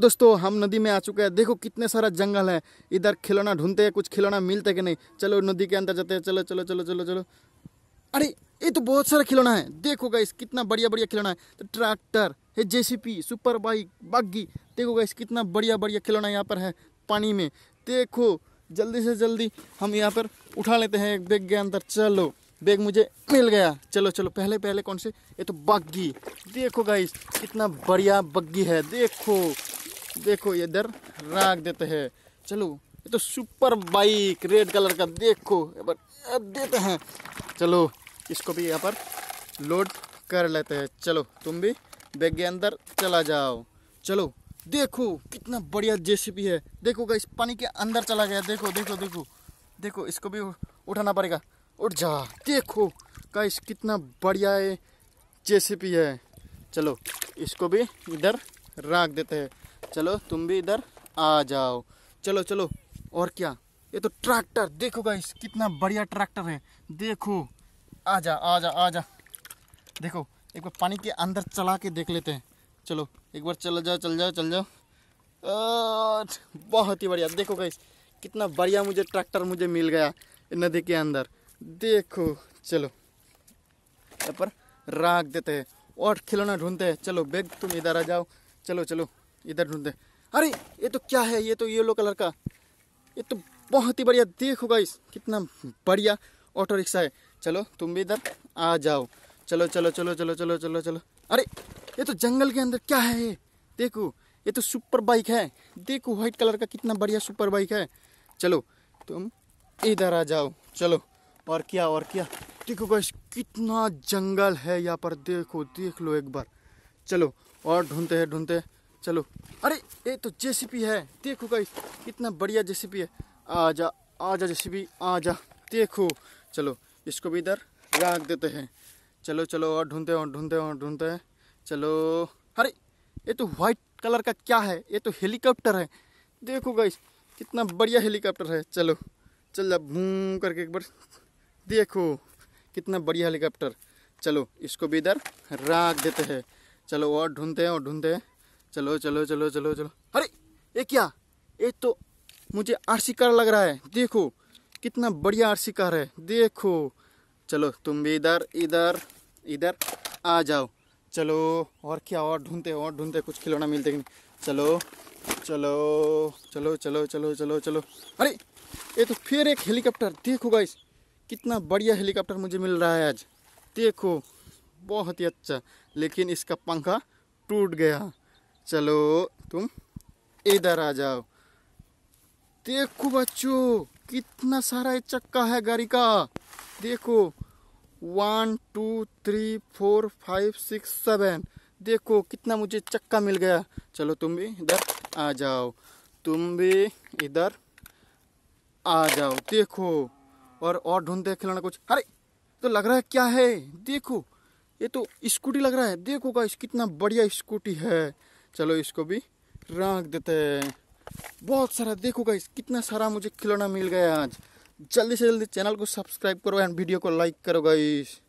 दोस्तों हम नदी में आ चुके हैं देखो कितने सारा जंगल है इधर खिलौना ढूंढते हैं कुछ खिलौना मिलते कि नहीं चलो नदी के अंदर जाते हैं चलो चलो चलो चलो चलो अरे ये तो बहुत सारा खिलौना है देखो गाइस कितना बढ़िया बढ़िया खिलौना है तो ट्रैक्टर है जेसीपी सुपर बाइक बग्गी देखो गाइस कितना बढ़िया बढ़िया खिलौना यहाँ पर है पानी में देखो जल्दी से जल्दी हम यहाँ पर उठा लेते हैं एक बैग के अंदर चलो बैग मुझे मिल गया चलो चलो पहले पहले कौन से ये तो बग्गी देखो गाइस कितना बढ़िया बग्गी है देखो देखो इधर राख देते हैं चलो ये तो सुपर बाइक रेड कलर का देखो देते हैं चलो इसको भी यहाँ पर लोड कर लेते हैं चलो तुम भी बैग के अंदर चला जाओ चलो देखो कितना बढ़िया जेसीबी है देखो इस पानी के अंदर चला गया देखो देखो देखो देखो इसको भी उठाना पड़ेगा उठ जा देखो गाइस कितना बढ़िया है जेसीबी है चलो इसको भी इधर राख देते हैं चलो तुम भी इधर आ जाओ चलो चलो और क्या ये तो ट्रैक्टर देखो गाइस कितना बढ़िया ट्रैक्टर है देखो आ जा आ जा आ जा देखो एक बार पानी के अंदर चला के देख लेते हैं चलो एक बार चल जाओ चल जाओ चल जाओ बहुत ही बढ़िया देखो गाइस कितना बढ़िया मुझे ट्रैक्टर मुझे मिल गया नदी के अंदर देखो चलो पर राख देते हैं और खिलौना ढूंढते हैं चलो बैग तुम इधर आ जाओ चलो चलो इधर ढूंढते अरे ये तो क्या है ये तो येलो कलर का ये तो बहुत ही बढ़िया देखो गाइस कितना बढ़िया ऑटो रिक्शा है चलो तुम भी इधर आ जाओ चलो चलो चलो चलो चलो चलो चलो अरे ये तो जंगल के अंदर क्या है ये देखो ये तो सुपर बाइक है देखो व्हाइट कलर का कितना बढ़िया सुपर बाइक है चलो तुम इधर आ जाओ चलो और क्या और क्या देखो गाइस कितना जंगल है यहाँ पर देखो देख लो एक बार चलो और ढूंढते हैं ढूंढते चलो अरे ये तो जेसीपी है देखो गाइस कितना बढ़िया जेसीपी है आ जा आ जा जेसीपी आ जा देखो चलो इसको भी इधर रख देते हैं चलो चलो और ढूंढते और ढूंढते और ढूंढते हैं चलो अरे ये तो वाइट कलर का क्या है ये तो हेलीकॉप्टर है देखो गाइस कितना बढ़िया हेलीकॉप्टर है चलो चल जा भूम करके एक बार देखो कितना बढ़िया हेलीकॉप्टर चलो इसको भी इधर रख देते हैं चलो और ढूंढते हैं और ढूंढते हैं चलो चलो चलो चलो चलो अरे ये क्या ये तो मुझे आरसी कार लग रहा है देखो कितना बढ़िया आरसी कार है देखो चलो तुम भी इधर इधर इधर आ जाओ चलो और क्या और ढूंढते और ढूंढते कुछ खिलौना मिलते कि नहीं चलो चलो चलो चलो चलो चलो चलो अरे ये तो फिर एक हेलीकॉप्टर देखो गाइस कितना बढ़िया हेलीकॉप्टर मुझे मिल रहा है आज देखो बहुत ही अच्छा लेकिन इसका पंखा टूट गया चलो तुम इधर आ जाओ देखो बच्चों कितना सारा चक्का है गाड़ी का देखो one two three four five six seven देखो कितना मुझे चक्का मिल गया चलो तुम भी इधर आ जाओ तुम भी इधर आ जाओ देखो और और ढूंढते खिलौना कुछ अरे तो लग रहा है क्या है देखो ये तो स्कूटी लग रहा है देखो का कितना बढ़िया स्कूटी है चलो इसको भी रख देते हैं बहुत सारा देखो गाइस कितना सारा मुझे खिलौना मिल गया आज जल्दी से जल्दी चैनल को सब्सक्राइब करो एंड वीडियो को लाइक करो गाइस